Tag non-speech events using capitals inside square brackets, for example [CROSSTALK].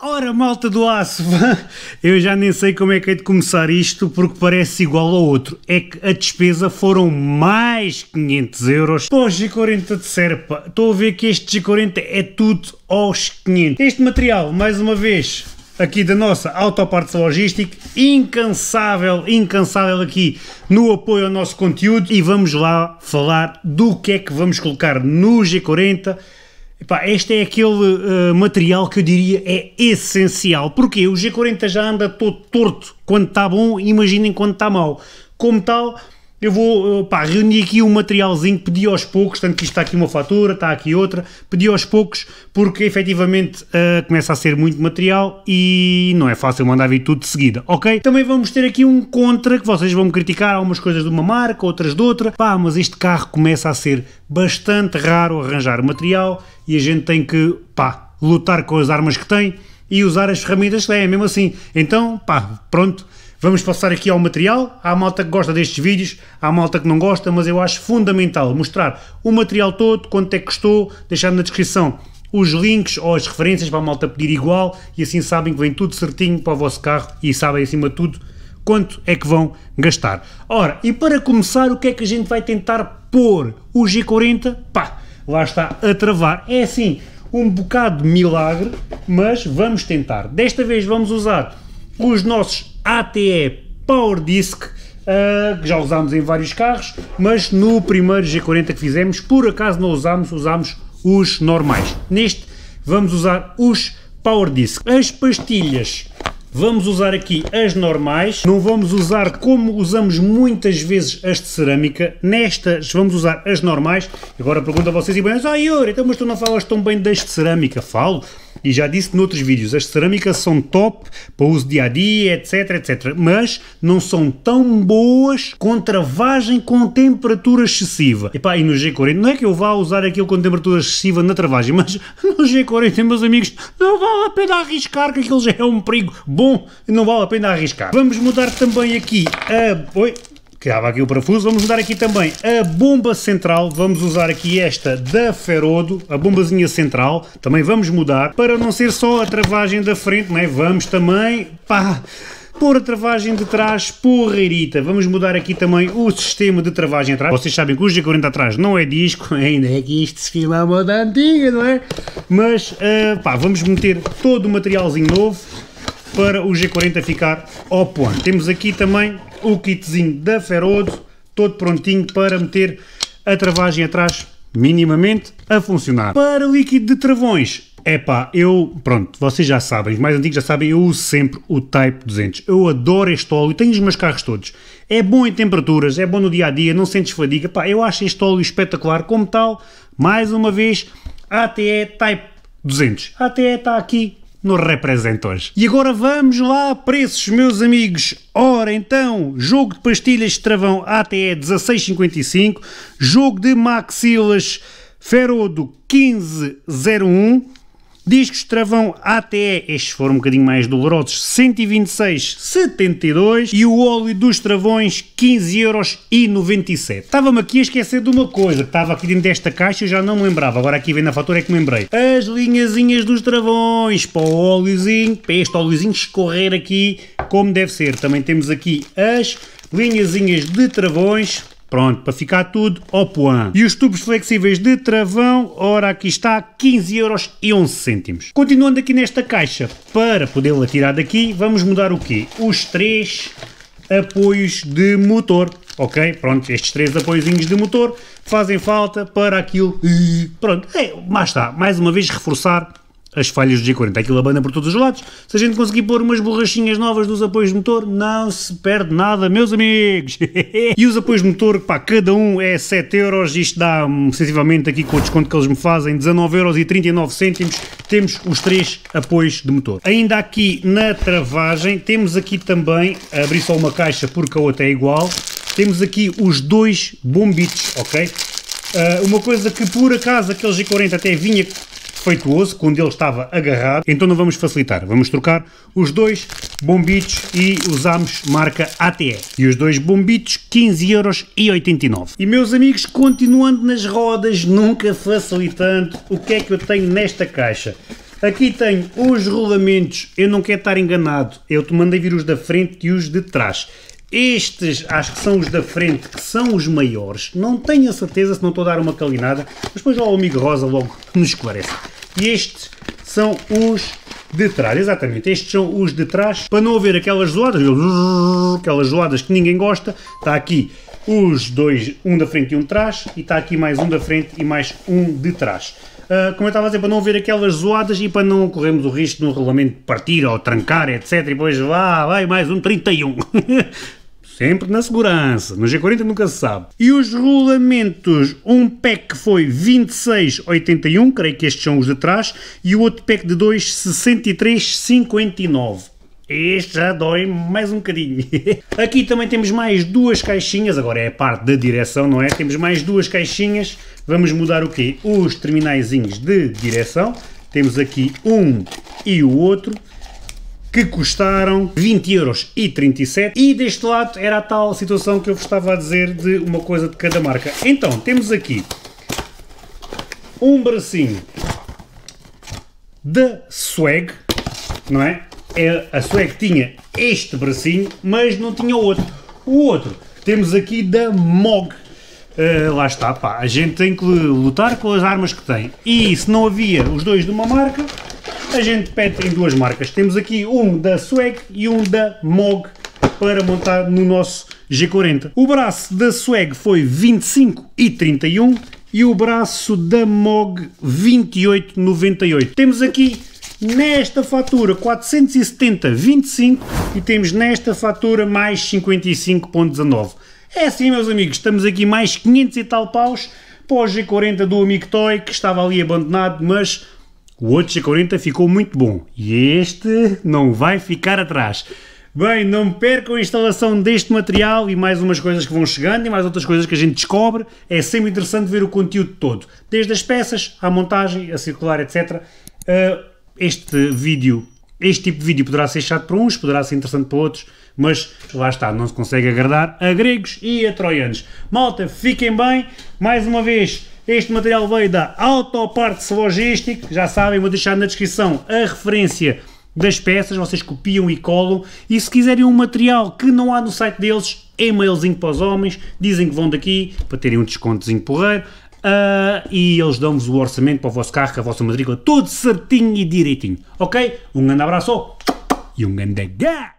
Ora, malta do aço, [LAUGHS] eu já nem sei como é que hei é de começar isto porque parece igual ao outro. É que a despesa foram mais 500 euros. Pô, G40 de Serpa, estou a ver que este G40 é tudo aos 500. Este material, mais uma vez, aqui da nossa Autopartes Logística, incansável, incansável aqui no apoio ao nosso conteúdo e vamos lá falar do que é que vamos colocar no G40 Epá, este é aquele uh, material que eu diria é essencial. Porque o G40 já anda todo torto quando está bom, imaginem quando está mau. Como tal, eu vou, eh, pá, reuni aqui um materialzinho, pedi aos poucos, tanto que isto está aqui uma fatura, está aqui outra, pedi aos poucos, porque efetivamente uh, começa a ser muito material e não é fácil mandar vir tudo de seguida, ok? Também vamos ter aqui um contra, que vocês vão me criticar, algumas coisas de uma marca, outras de outra, pá, mas este carro começa a ser bastante raro arranjar material e a gente tem que, pá, lutar com as armas que tem e usar as ferramentas que tem, é mesmo assim. Então, pá, pronto Vamos passar aqui ao material. Há malta que gosta destes vídeos, há malta que não gosta, mas eu acho fundamental mostrar o material todo, quanto é que custou, deixar na descrição os links ou as referências para a malta pedir igual e assim sabem que vem tudo certinho para o vosso carro e sabem acima de tudo quanto é que vão gastar. Ora, e para começar, o que é que a gente vai tentar pôr? O G40, pá, lá está a travar. É assim, um bocado de milagre, mas vamos tentar. Desta vez vamos usar os nossos ATE Power Disc, uh, que já usámos em vários carros, mas no primeiro G40 que fizemos, por acaso não usámos, usámos os normais. Neste vamos usar os Power Disc. As pastilhas Vamos usar aqui as normais, não vamos usar como usamos muitas vezes as de cerâmica, nestas vamos usar as normais. Agora pergunto a vocês e bem, ah Yuri, então mas tu não falas tão bem das de cerâmica? Falo, e já disse noutros vídeos, as cerâmicas são top para uso dia a dia, etc, etc. Mas não são tão boas com travagem com temperatura excessiva. Epá, e no G40, não é que eu vá usar aquilo com temperatura excessiva na travagem, mas [LAUGHS] no G40, meus amigos, não vale a pena arriscar, que aquilo já é um perigo bom, não vale a pena arriscar. Vamos mudar também aqui a... Oi, quedava aqui o parafuso, vamos mudar aqui também a bomba central, vamos usar aqui esta da Ferodo, a bombazinha central, também vamos mudar, para não ser só a travagem da frente, né? vamos também, pá, pôr a travagem de trás porreirita. Vamos mudar aqui também o sistema de travagem atrás. Vocês sabem que o G40 atrás não é disco, [LAUGHS] ainda é que isto se fila a moda antiga, não é? Mas, uh, pá, vamos meter todo o materialzinho novo para o G40 ficar ao ponto. Temos aqui também o kitzinho da Ferodo, todo prontinho para meter a travagem atrás minimamente a funcionar. Para líquido de travões, epá, eu, pronto, vocês já sabem, os mais antigos já sabem, eu uso sempre o Type 200. Eu adoro este óleo, tenho os meus carros todos. É bom em temperaturas, é bom no dia-a-dia, -dia, não sentes fadiga, pá, eu acho este óleo espetacular. Como tal, mais uma vez, ATE Type 200. ATE está aqui nos representa hoje. E agora vamos lá a preços, meus amigos. Ora então, jogo de pastilhas de travão ATE 16,55, jogo de maxilas Ferodo 15,01 Discos travão ATE, estes foram um bocadinho mais dolorosos, 126,72 e o óleo dos travões 15,97€. Estava-me aqui a esquecer de uma coisa que estava aqui dentro desta caixa eu já não me lembrava, agora aqui vem na fatura é que me lembrei. As linhazinhas dos travões para o óleozinho, para este óleozinho escorrer aqui como deve ser. Também temos aqui as linhazinhas de travões Pronto, para ficar tudo ao E os tubos flexíveis de travão, ora aqui está, 15,11€. Continuando aqui nesta caixa, para podê-la tirar daqui, vamos mudar o quê? Os três apoios de motor. Ok? Pronto, estes três apoiozinhos de motor fazem falta para aquilo. Pronto, é, mais está, mais uma vez reforçar as falhas do G40. Aquilo abana por todos os lados. Se a gente conseguir pôr umas borrachinhas novas dos apoios de motor, não se perde nada, meus amigos. [LAUGHS] e os apoios de motor, pá, cada um é 7 euros. Isto dá, hum, sensivelmente, aqui com o desconto que eles me fazem, 19 euros e 39 cêntimos. Temos os três apoios de motor. Ainda aqui na travagem, temos aqui também, abri só uma caixa porque a outra é igual, temos aqui os dois bombitos, ok? Uh, uma coisa que por acaso aquele G40 até vinha defeituoso, quando ele estava agarrado. Então não vamos facilitar, vamos trocar os dois bombitos e usamos marca ATE. E os dois bombitos, 15,89€. E meus amigos, continuando nas rodas, nunca facilitando, o que é que eu tenho nesta caixa? Aqui tenho os rolamentos, eu não quero estar enganado, eu te mandei vir os da frente e os de trás. Estes, acho que são os da frente, que são os maiores. Não tenho a certeza se não estou a dar uma calinada, mas depois lá o amigo Rosa logo nos [LAUGHS] esclarece. E estes são os de trás, exatamente. Estes são os de trás, para não haver aquelas zoadas, aquelas zoadas que ninguém gosta. Está aqui os dois, um da frente e um de trás, e está aqui mais um da frente e mais um de trás. Uh, como eu estava a dizer, para não haver aquelas zoadas e para não corrermos o risco de um regulamento partir ou trancar, etc. E depois vá, vai mais um 31. [LAUGHS] Sempre na segurança. No G40 nunca se sabe. E os rolamentos um pack foi 26,81, creio que estes são os de trás, e o outro pack de 2, 63,59. Este já dói mais um bocadinho. [LAUGHS] Aqui também temos mais duas caixinhas, agora é a parte da direção, não é? Temos mais duas caixinhas, vamos mudar o quê? Os terminaizinhos de direção, temos aqui um e o outro, que custaram 20,37€ euros e e deste lado era a tal situação que eu vos estava a dizer de uma coisa de cada marca. Então, temos aqui um bracinho da Swag, não é? é a Swag tinha este bracinho, mas não tinha outro. O outro temos aqui da MOG. Uh, lá está, pá, a gente tem que lutar com as armas que tem. E se não havia os dois de uma marca, a gente pede em duas marcas. Temos aqui um da Swag e um da Mog para montar no nosso G40. O braço da Swag foi 25 e 31 e o braço da Mog 28,98. Temos aqui nesta fatura 470,25 e temos nesta fatura mais 55,19. É assim, meus amigos, estamos aqui mais 500 e tal paus para o G40 do Amigo Toy que estava ali abandonado, mas o outro G40 ficou muito bom e este não vai ficar atrás. Bem, não percam a instalação deste material e mais umas coisas que vão chegando e mais outras coisas que a gente descobre. É sempre interessante ver o conteúdo todo, desde as peças à montagem, a circular, etc. Ah, este vídeo, este tipo de vídeo poderá ser chato para uns, poderá ser interessante para outros, mas lá está, não se consegue agradar a gregos e a troianos. Malta, fiquem bem, mais uma vez. Este material veio da Autopartes logística já sabem, vou deixar na descrição a referência das peças, vocês copiam e colam. E se quiserem um material que não há no site deles, é mailzinho para os homens, dizem que vão daqui para terem um descontozinho porreiro. Uh, e eles dão-vos o orçamento para o vosso carro, a vossa matrícula, tudo certinho e direitinho. Ok? Um grande abraço e um grande gato!